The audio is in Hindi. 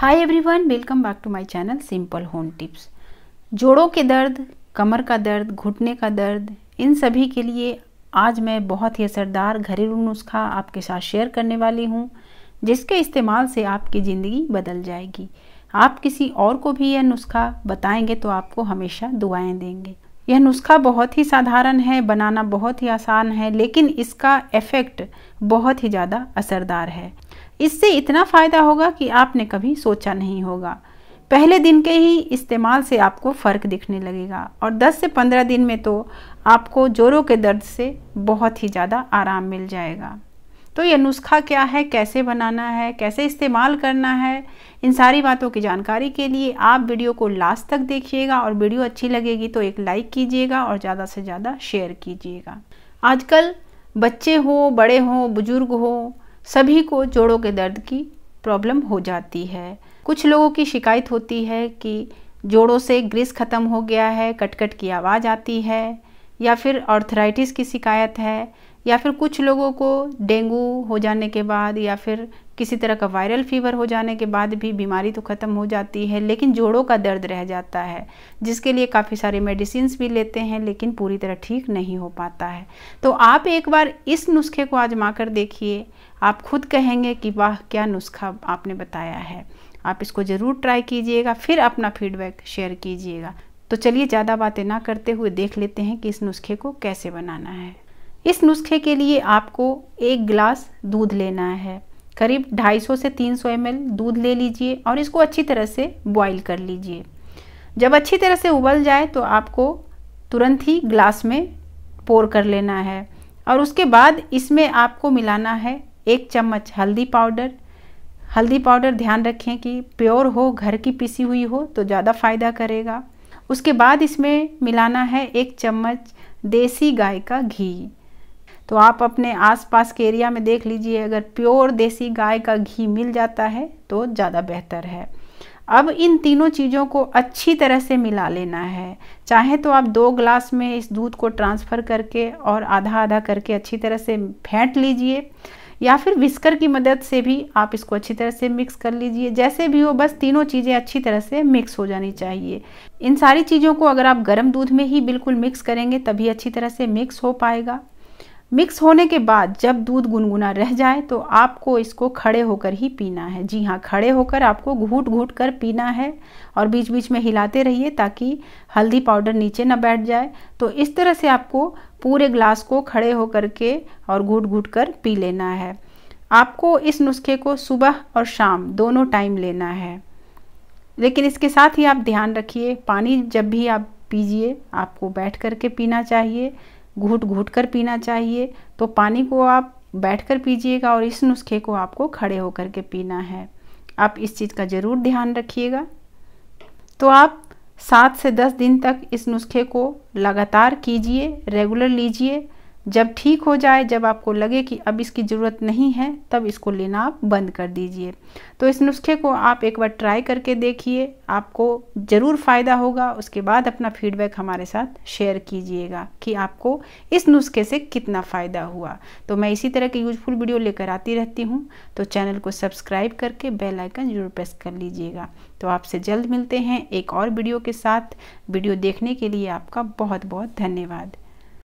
hi everyone welcome back to my channel simple home tips जोड़ों के दर्द कमर का दर्द घुटने का दर्द इन सभी के लिए आज मैं बहुत ही असरदार घरेलू नुस्खा आपके साथ शेयर करने वाली हूँ जिसके इस्तेमाल से आपकी ज़िंदगी बदल जाएगी आप किसी और को भी यह नुस्खा बताएंगे तो आपको हमेशा दुआएं देंगे यह नुस्खा बहुत ही साधारण है बनाना बहुत ही आसान है लेकिन इसका इफ़ेक्ट बहुत ही ज़्यादा असरदार है इससे इतना फ़ायदा होगा कि आपने कभी सोचा नहीं होगा पहले दिन के ही इस्तेमाल से आपको फ़र्क दिखने लगेगा और 10 से 15 दिन में तो आपको जोरों के दर्द से बहुत ही ज़्यादा आराम मिल जाएगा तो ये नुस्खा क्या है कैसे बनाना है कैसे इस्तेमाल करना है इन सारी बातों की जानकारी के लिए आप वीडियो को लास्ट तक देखिएगा और वीडियो अच्छी लगेगी तो एक लाइक कीजिएगा और ज़्यादा से ज़्यादा शेयर कीजिएगा आजकल बच्चे हो बड़े हों बुज़ुर्ग हो सभी को जोड़ों के दर्द की प्रॉब्लम हो जाती है कुछ लोगों की शिकायत होती है कि जोड़ों से ग्रीस ख़त्म हो गया है कटकट की आवाज़ आती है या फिर ऑर्थराइटिस की शिकायत है या फिर कुछ लोगों को डेंगू हो जाने के बाद या फिर किसी तरह का वायरल फीवर हो जाने के बाद भी बीमारी तो ख़त्म हो जाती है लेकिन जोड़ों का दर्द रह जाता है जिसके लिए काफ़ी सारे मेडिसिन भी लेते हैं लेकिन पूरी तरह ठीक नहीं हो पाता है तो आप एक बार इस नुस्खे को आजमा कर देखिए आप खुद कहेंगे कि वाह क्या नुस्खा आपने बताया है आप इसको ज़रूर ट्राई कीजिएगा फिर अपना फीडबैक शेयर कीजिएगा तो चलिए ज़्यादा बातें ना करते हुए देख लेते हैं कि इस नुस्खे को कैसे बनाना है इस नुस्खे के लिए आपको एक गिलास दूध लेना है करीब 250 से 300 सौ दूध ले लीजिए और इसको अच्छी तरह से बॉईल कर लीजिए जब अच्छी तरह से उबल जाए तो आपको तुरंत ही ग्लास में पोर कर लेना है और उसके बाद इसमें आपको मिलाना है एक चम्मच हल्दी पाउडर हल्दी पाउडर ध्यान रखें कि प्योर हो घर की पिसी हुई हो तो ज़्यादा फ़ायदा करेगा उसके बाद इसमें मिलाना है एक चम्मच देसी गाय का घी तो आप अपने आसपास के एरिया में देख लीजिए अगर प्योर देसी गाय का घी मिल जाता है तो ज़्यादा बेहतर है अब इन तीनों चीज़ों को अच्छी तरह से मिला लेना है चाहे तो आप दो ग्लास में इस दूध को ट्रांसफ़र करके और आधा आधा करके अच्छी तरह से फेंट लीजिए या फिर विस्कर की मदद से भी आप इसको अच्छी तरह से मिक्स कर लीजिए जैसे भी हो बस तीनों चीज़ें अच्छी तरह से मिक्स हो जानी चाहिए इन सारी चीज़ों को अगर आप गर्म दूध में ही बिल्कुल मिक्स करेंगे तभी अच्छी तरह से मिक्स हो पाएगा मिक्स होने के बाद जब दूध गुनगुना रह जाए तो आपको इसको खड़े होकर ही पीना है जी हाँ खड़े होकर आपको घूट घूट कर पीना है और बीच बीच में हिलाते रहिए ताकि हल्दी पाउडर नीचे ना बैठ जाए तो इस तरह से आपको पूरे ग्लास को खड़े होकर के और घूट घूट कर पी लेना है आपको इस नुस्खे को सुबह और शाम दोनों टाइम लेना है लेकिन इसके साथ ही आप ध्यान रखिए पानी जब भी आप पीजिए आपको बैठ करके पीना चाहिए घूट घूट कर पीना चाहिए तो पानी को आप बैठ कर पीजिएगा और इस नुस्खे को आपको खड़े होकर के पीना है आप इस चीज़ का ज़रूर ध्यान रखिएगा तो आप सात से दस दिन तक इस नुस्खे को लगातार कीजिए रेगुलर लीजिए जब ठीक हो जाए जब आपको लगे कि अब इसकी ज़रूरत नहीं है तब इसको लेना आप बंद कर दीजिए तो इस नुस्खे को आप एक बार ट्राई करके देखिए आपको ज़रूर फ़ायदा होगा उसके बाद अपना फीडबैक हमारे साथ शेयर कीजिएगा कि आपको इस नुस्खे से कितना फ़ायदा हुआ तो मैं इसी तरह के यूजफुल वीडियो लेकर आती रहती हूँ तो चैनल को सब्सक्राइब करके बेलाइकन जरूर प्रेस कर लीजिएगा तो आपसे जल्द मिलते हैं एक और वीडियो के साथ वीडियो देखने के लिए आपका बहुत बहुत धन्यवाद